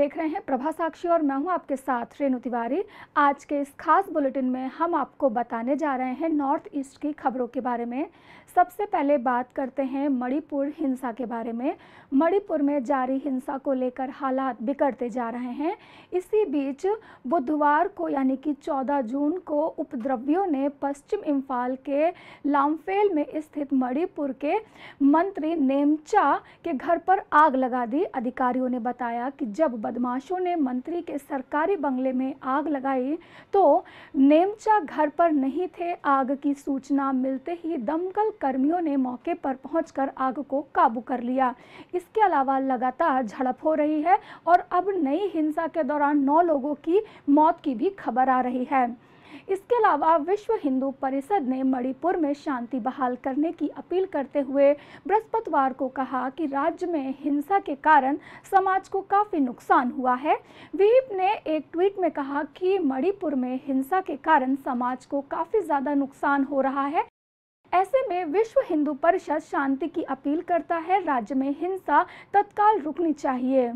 देख रहे हैं प्रभा साक्षी और मैं हूं आपके साथ रेणु तिवारी आज के इस खास बुलेटिन में हम आपको बताने जा रहे हैं नॉर्थ ईस्ट की खबरों के बारे में सबसे पहले बात करते हैं मणिपुर हिंसा के बारे में मणिपुर में जारी हिंसा को लेकर हालात बिगड़ते जा रहे हैं इसी बीच बुधवार को यानी कि 14 जून को उपद्रवियों ने पश्चिम इम्फाल के लामफेल में स्थित मणिपुर के मंत्री नेमचा के घर पर आग लगा दी अधिकारियों ने बताया कि जब बदमाशों ने मंत्री के सरकारी बंगले में आग लगाई तो नेमचा घर पर नहीं थे आग की सूचना मिलते ही दमकल कर्मियों ने मौके पर पहुंचकर आग को काबू कर लिया इसके अलावा लगातार झड़प हो रही है और अब नई हिंसा के दौरान नौ लोगों की मौत की भी खबर आ रही है इसके अलावा विश्व हिंदू परिषद ने मणिपुर में शांति बहाल करने की अपील करते हुए बृहस्पतिवार को कहा कि राज्य में हिंसा के कारण समाज को काफ़ी नुकसान हुआ है विहिप ने एक ट्वीट में कहा कि मणिपुर में हिंसा के कारण समाज को काफ़ी ज़्यादा नुकसान हो रहा है ऐसे में विश्व हिंदू परिषद शांति की अपील करता है राज्य में हिंसा तत्काल रुकनी चाहिए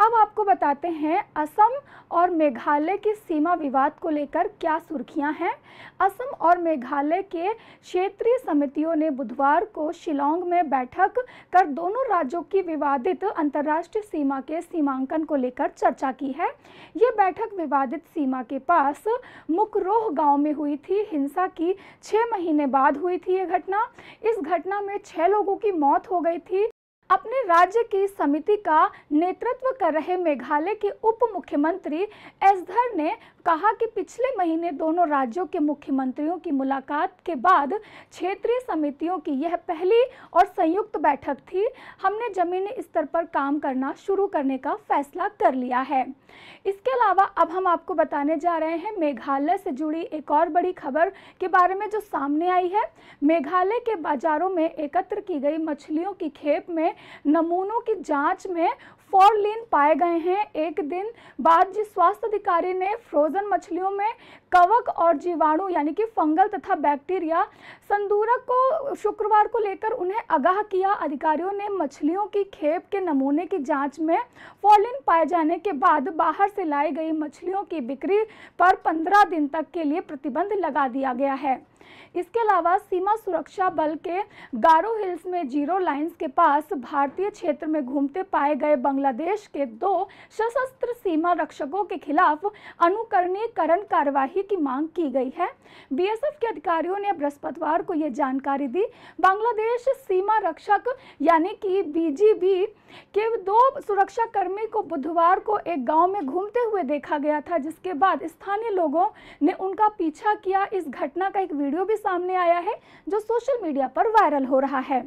अब आपको बताते हैं असम और मेघालय की सीमा विवाद को लेकर क्या सुर्खियां हैं असम और मेघालय के क्षेत्रीय समितियों ने बुधवार को शिलोंग में बैठक कर दोनों राज्यों की विवादित अंतर्राष्ट्रीय सीमा के सीमांकन को लेकर चर्चा की है ये बैठक विवादित सीमा के पास मुकरोह गांव में हुई थी हिंसा की छः महीने बाद हुई थी ये घटना इस घटना में छः लोगों की मौत हो गई थी अपने राज्य की समिति का नेतृत्व कर रहे मेघालय के उप मुख्यमंत्री एसधर ने कहा कि पिछले महीने दोनों राज्यों के मुख्यमंत्रियों की मुलाकात के बाद क्षेत्रीय समितियों की यह पहली और संयुक्त बैठक थी हमने जमीनी स्तर पर काम करना शुरू करने का फैसला कर लिया है इसके अलावा अब हम आपको बताने जा रहे हैं मेघालय से जुड़ी एक और बड़ी खबर के बारे में जो सामने आई है मेघालय के बाजारों में एकत्र की गई मछलियों की खेप में नमूनों की जाँच में फोर लीन पाए गए हैं एक दिन बाद जिस स्वास्थ्य अधिकारी ने फ्रोजन मछलियों में कवक और जीवाणु यानी कि फंगल तथा बैक्टीरिया संदूरक को शुक्रवार को लेकर उन्हें आगाह किया अधिकारियों ने मछलियों की खेप के नमूने की जांच में फॉलिन पाए जाने के बाद बाहर से लाई गई मछलियों की बिक्री पर 15 दिन तक के लिए प्रतिबंध लगा दिया गया है इसके अलावा सीमा सुरक्षा बल के गारो हिल्स में जीरो लाइंस के पास भारतीय क्षेत्र में घूमते पाए गए बांग्लादेश के दो सशस्त्र सीमा रक्षकों के खिलाफ अनुकरणीकरण कार्यवाही की मांग की गई है बीएसएफ के अधिकारियों ने बृहस्पतिवार को यह जानकारी दी बांग्लादेश सीमा रक्षक यानी कि बीजीबी के दो सुरक्षाकर्मी को बुधवार को एक गाँव में घूमते हुए देखा गया था जिसके बाद स्थानीय लोगों ने उनका पीछा किया इस घटना का एक वीडियो वीडियो भी सामने आया है जो सोशल मीडिया पर वायरल हो रहा है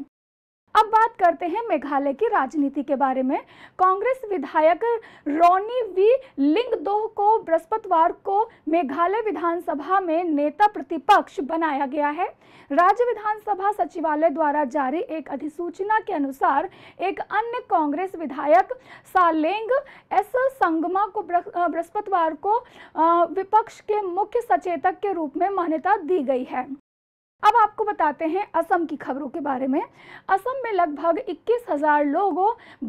अब बात करते हैं मेघालय की राजनीति के बारे में कांग्रेस विधायक रोनी वी लिंगदोह को बृहस्पतिवार को मेघालय विधानसभा में नेता प्रतिपक्ष बनाया गया है राज्य विधानसभा सचिवालय द्वारा जारी एक अधिसूचना के अनुसार एक अन्य कांग्रेस विधायक सालेंग एस संगमा को बृहस्पतिवार को विपक्ष के मुख्य सचेतक के रूप में मान्यता दी गई है अब आपको बताते हैं असम की खबरों के बारे में असम में लगभग 21,000 लोग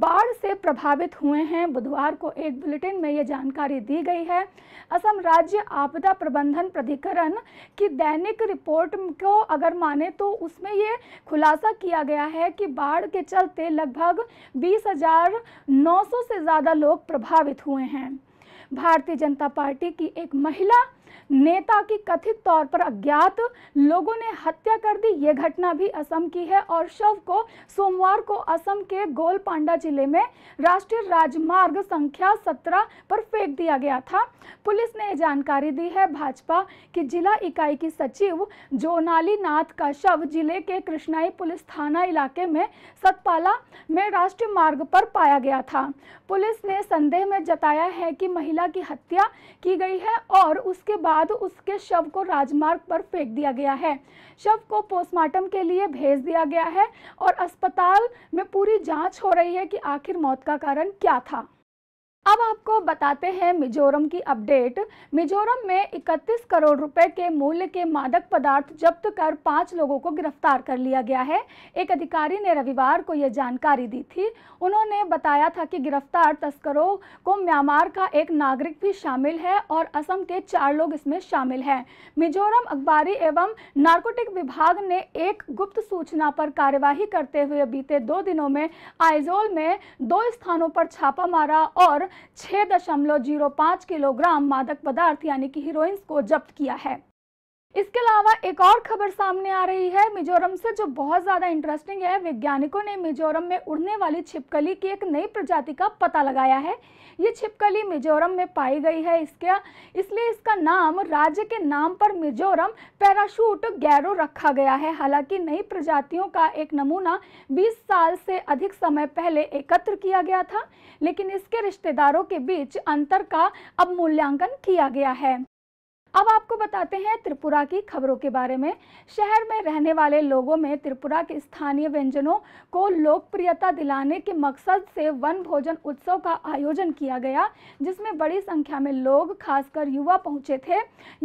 बाढ़ से प्रभावित हुए हैं बुधवार को एक बुलेटिन में ये जानकारी दी गई है असम राज्य आपदा प्रबंधन प्राधिकरण की दैनिक रिपोर्ट को अगर माने तो उसमें ये खुलासा किया गया है कि बाढ़ के चलते लगभग 20,900 से ज़्यादा लोग प्रभावित हुए हैं भारतीय जनता पार्टी की एक महिला नेता की कथित तौर पर अज्ञात लोगों ने हत्या कर दी ये घटना भी असम की है और शव को सोमवार को असम के गोलपांडा जिले में राष्ट्रीय राजमार्ग संख्या 17 पर फेंक दिया गया था पुलिस ने जानकारी दी है भाजपा की जिला इकाई की सचिव जोनाली नाथ का शव जिले के कृष्णाई पुलिस थाना इलाके में सतपाला में राष्ट्रीय मार्ग पर पाया गया था पुलिस ने संदेह में जताया है कि महिला महिला की हत्या की गई है और उसके बाद उसके शव को राजमार्ग पर फेंक दिया गया है शव को पोस्टमार्टम के लिए भेज दिया गया है और अस्पताल में पूरी जांच हो रही है कि आखिर मौत का कारण क्या था अब आपको बताते हैं मिजोरम की अपडेट मिजोरम में 31 करोड़ रुपए के मूल्य के मादक पदार्थ जब्त कर पांच लोगों को गिरफ्तार कर लिया गया है एक अधिकारी ने रविवार को यह जानकारी दी थी उन्होंने बताया था कि गिरफ्तार तस्करों को म्यांमार का एक नागरिक भी शामिल है और असम के चार लोग इसमें शामिल हैं मिजोरम अखबारी एवं नार्कोटिक विभाग ने एक गुप्त सूचना पर कार्यवाही करते हुए बीते दो दिनों में आइजोल में दो स्थानों पर छापा मारा और छः दशमलव जीरो पाँच किलोग्राम मादक पदार्थ यानी कि हीरोइंस को जब्त किया है इसके अलावा एक और खबर सामने आ रही है मिजोरम से जो बहुत ज़्यादा इंटरेस्टिंग है वैज्ञानिकों ने मिजोरम में उड़ने वाली छिपकली की एक नई प्रजाति का पता लगाया है ये छिपकली मिजोरम में पाई गई है इसके इसलिए इसका नाम राज्य के नाम पर मिजोरम पैराशूट गैरो रखा गया है हालांकि नई प्रजातियों का एक नमूना 20 साल से अधिक समय पहले एकत्र किया गया था लेकिन इसके रिश्तेदारों के बीच अंतर का अब मूल्यांकन किया गया है अब आपको बताते हैं त्रिपुरा की खबरों के बारे में शहर में रहने वाले लोगों में त्रिपुरा के स्थानीय व्यंजनों को लोकप्रियता दिलाने के मकसद से वन भोजन उत्सव का आयोजन किया गया जिसमें बड़ी संख्या में लोग खासकर युवा पहुंचे थे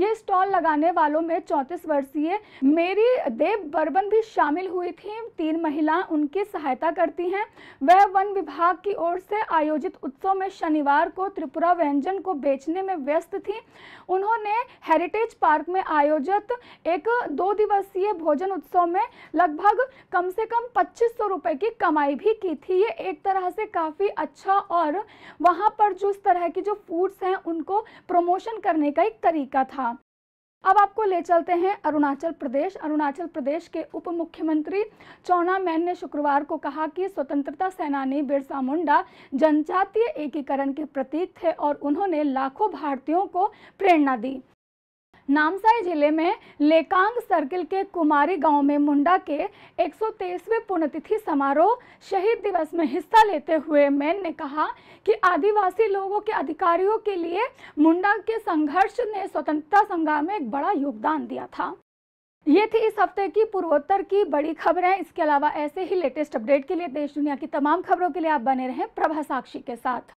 ये स्टॉल लगाने वालों में चौंतीस वर्षीय मेरी देव बर्बन भी शामिल हुई थी तीन महिला उनकी सहायता करती हैं वह वन विभाग की ओर से आयोजित उत्सव में शनिवार को त्रिपुरा व्यंजन को बेचने में व्यस्त थी उन्होंने हेरिटेज पार्क में आयोजित एक दो दिवसीय भोजन उत्सव में लगभग कम से कम पच्चीस सौ रुपए की कमाई भी की थी ये एक तरह से काफ़ी अच्छा और वहाँ पर जो इस तरह की जो फूड्स हैं उनको प्रमोशन करने का एक तरीका था अब आपको ले चलते हैं अरुणाचल प्रदेश अरुणाचल प्रदेश के उप मुख्यमंत्री चौना मैन ने शुक्रवार को कहा कि स्वतंत्रता सेनानी बिरसा मुंडा जनजातीय एकीकरण के प्रतीक थे और उन्होंने लाखों भारतीयों को प्रेरणा दी नामसाई जिले में लेकांग सर्किल के कुमारी गांव में मुंडा के 123वें पुण्यतिथि समारोह शहीद दिवस में हिस्सा लेते हुए मैन ने कहा कि आदिवासी लोगों के अधिकारियों के लिए मुंडा के संघर्ष ने स्वतंत्रता संग्राम में एक बड़ा योगदान दिया था ये थी इस हफ्ते की पूर्वोत्तर की बड़ी खबरें इसके अलावा ऐसे ही लेटेस्ट अपडेट के लिए देश दुनिया की तमाम खबरों के लिए आप बने रहें प्रभा साक्षी के साथ